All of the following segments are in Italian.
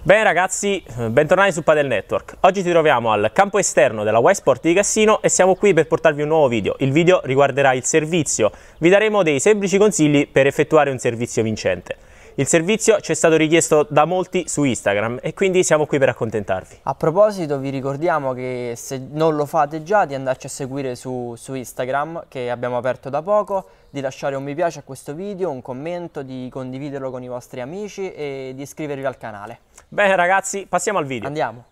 Bene ragazzi, bentornati su Padel Network. Oggi ci troviamo al campo esterno della Sport di Cassino e siamo qui per portarvi un nuovo video. Il video riguarderà il servizio. Vi daremo dei semplici consigli per effettuare un servizio vincente. Il servizio ci è stato richiesto da molti su Instagram e quindi siamo qui per accontentarvi. A proposito vi ricordiamo che se non lo fate già di andarci a seguire su, su Instagram che abbiamo aperto da poco, di lasciare un mi piace a questo video, un commento, di condividerlo con i vostri amici e di iscrivervi al canale. Bene ragazzi, passiamo al video. Andiamo.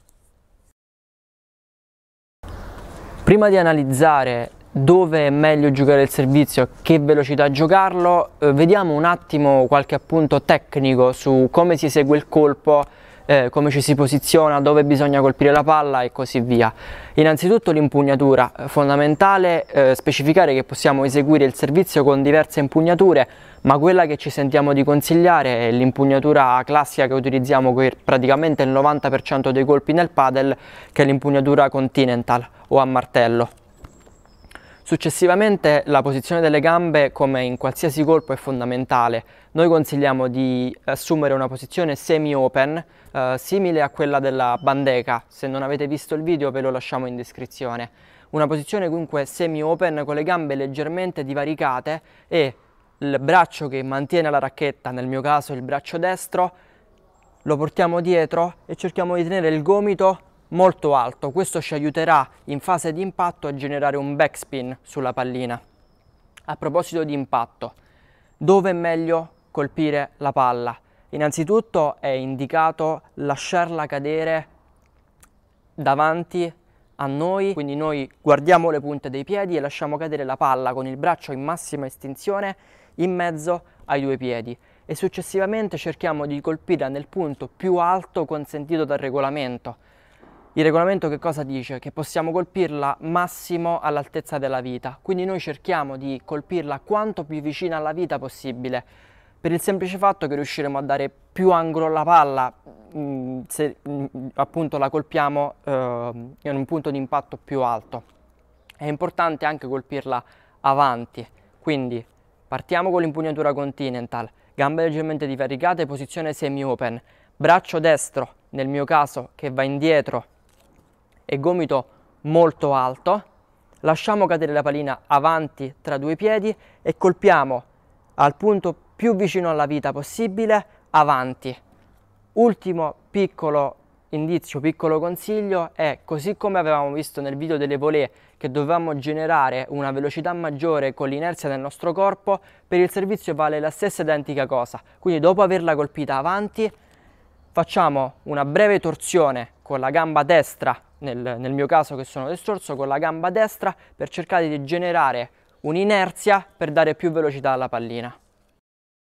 Prima di analizzare dove è meglio giocare il servizio, a che velocità giocarlo. Eh, vediamo un attimo qualche appunto tecnico su come si esegue il colpo, eh, come ci si posiziona, dove bisogna colpire la palla e così via. Innanzitutto l'impugnatura, eh, fondamentale eh, specificare che possiamo eseguire il servizio con diverse impugnature, ma quella che ci sentiamo di consigliare è l'impugnatura classica che utilizziamo per praticamente il 90% dei colpi nel padel, che è l'impugnatura continental o a martello. Successivamente la posizione delle gambe come in qualsiasi colpo è fondamentale. Noi consigliamo di eh, assumere una posizione semi-open eh, simile a quella della bandeca, se non avete visto il video ve lo lasciamo in descrizione. Una posizione comunque semi-open con le gambe leggermente divaricate e il braccio che mantiene la racchetta, nel mio caso il braccio destro, lo portiamo dietro e cerchiamo di tenere il gomito molto alto. Questo ci aiuterà in fase di impatto a generare un backspin sulla pallina. A proposito di impatto, dove è meglio colpire la palla? Innanzitutto è indicato lasciarla cadere davanti a noi, quindi noi guardiamo le punte dei piedi e lasciamo cadere la palla con il braccio in massima estinzione in mezzo ai due piedi e successivamente cerchiamo di colpirla nel punto più alto consentito dal regolamento, il regolamento che cosa dice? Che possiamo colpirla massimo all'altezza della vita, quindi noi cerchiamo di colpirla quanto più vicina alla vita possibile, per il semplice fatto che riusciremo a dare più angolo alla palla mm, se mm, appunto la colpiamo eh, in un punto di impatto più alto. È importante anche colpirla avanti, quindi partiamo con l'impugnatura continental, gambe leggermente divaricate, posizione semi-open, braccio destro, nel mio caso, che va indietro e gomito molto alto, lasciamo cadere la palina avanti tra due piedi e colpiamo al punto più vicino alla vita possibile avanti. Ultimo piccolo indizio, piccolo consiglio è così come avevamo visto nel video delle volée che dovevamo generare una velocità maggiore con l'inerzia del nostro corpo, per il servizio vale la stessa identica cosa. Quindi dopo averla colpita avanti facciamo una breve torsione con la gamba destra nel, nel mio caso che sono destorso, con la gamba destra per cercare di generare un'inerzia per dare più velocità alla pallina.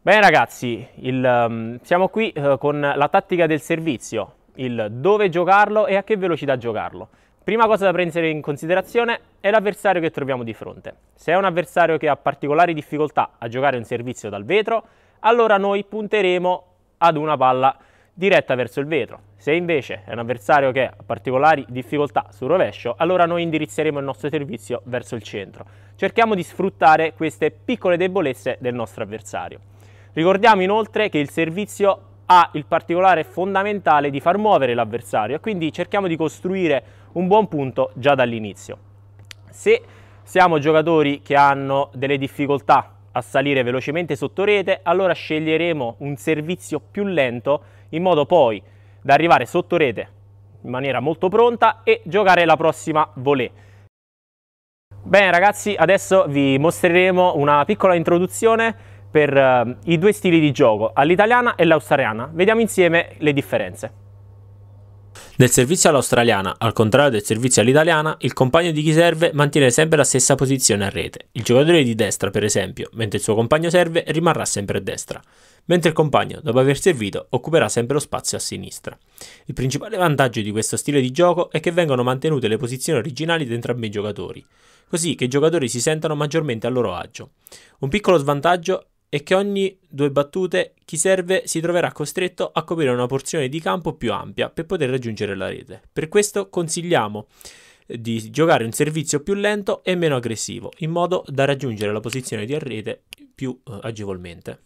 Bene ragazzi, il, um, siamo qui uh, con la tattica del servizio, il dove giocarlo e a che velocità giocarlo. Prima cosa da prendere in considerazione è l'avversario che troviamo di fronte. Se è un avversario che ha particolari difficoltà a giocare un servizio dal vetro, allora noi punteremo ad una palla diretta verso il vetro. Se invece è un avversario che ha particolari difficoltà sul rovescio, allora noi indirizzeremo il nostro servizio verso il centro. Cerchiamo di sfruttare queste piccole debolezze del nostro avversario. Ricordiamo inoltre che il servizio ha il particolare fondamentale di far muovere l'avversario, quindi cerchiamo di costruire un buon punto già dall'inizio. Se siamo giocatori che hanno delle difficoltà a salire velocemente sotto rete, allora sceglieremo un servizio più lento in modo poi da arrivare sotto rete in maniera molto pronta e giocare la prossima volée. Bene ragazzi, adesso vi mostreremo una piccola introduzione per uh, i due stili di gioco, all'italiana e all'australiana. Vediamo insieme le differenze. Nel servizio all'australiana, al contrario del servizio all'italiana, il compagno di chi serve mantiene sempre la stessa posizione a rete. Il giocatore di destra, per esempio, mentre il suo compagno serve, rimarrà sempre a destra, mentre il compagno, dopo aver servito, occuperà sempre lo spazio a sinistra. Il principale vantaggio di questo stile di gioco è che vengono mantenute le posizioni originali di entrambi i giocatori, così che i giocatori si sentano maggiormente a loro agio. Un piccolo svantaggio e che ogni due battute chi serve si troverà costretto a coprire una porzione di campo più ampia per poter raggiungere la rete. Per questo consigliamo eh, di giocare un servizio più lento e meno aggressivo, in modo da raggiungere la posizione di rete più eh, agevolmente.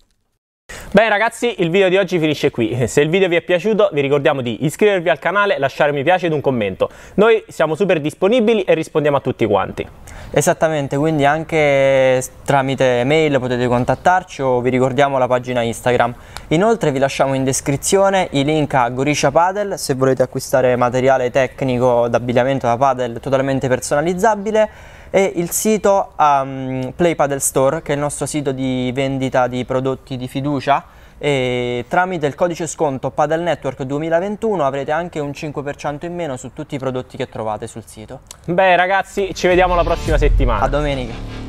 Beh ragazzi, il video di oggi finisce qui. Se il video vi è piaciuto vi ricordiamo di iscrivervi al canale, lasciare un mi piace ed un commento. Noi siamo super disponibili e rispondiamo a tutti quanti. Esattamente, quindi anche tramite mail potete contattarci o vi ricordiamo la pagina Instagram. Inoltre vi lasciamo in descrizione i link a Gorisha Padel se volete acquistare materiale tecnico d'abbigliamento da padel totalmente personalizzabile e il sito um, Play Paddle Store, che è il nostro sito di vendita di prodotti di fiducia. E tramite il codice sconto Paddle Network 2021 avrete anche un 5% in meno su tutti i prodotti che trovate sul sito. Beh ragazzi, ci vediamo la prossima settimana. A domenica.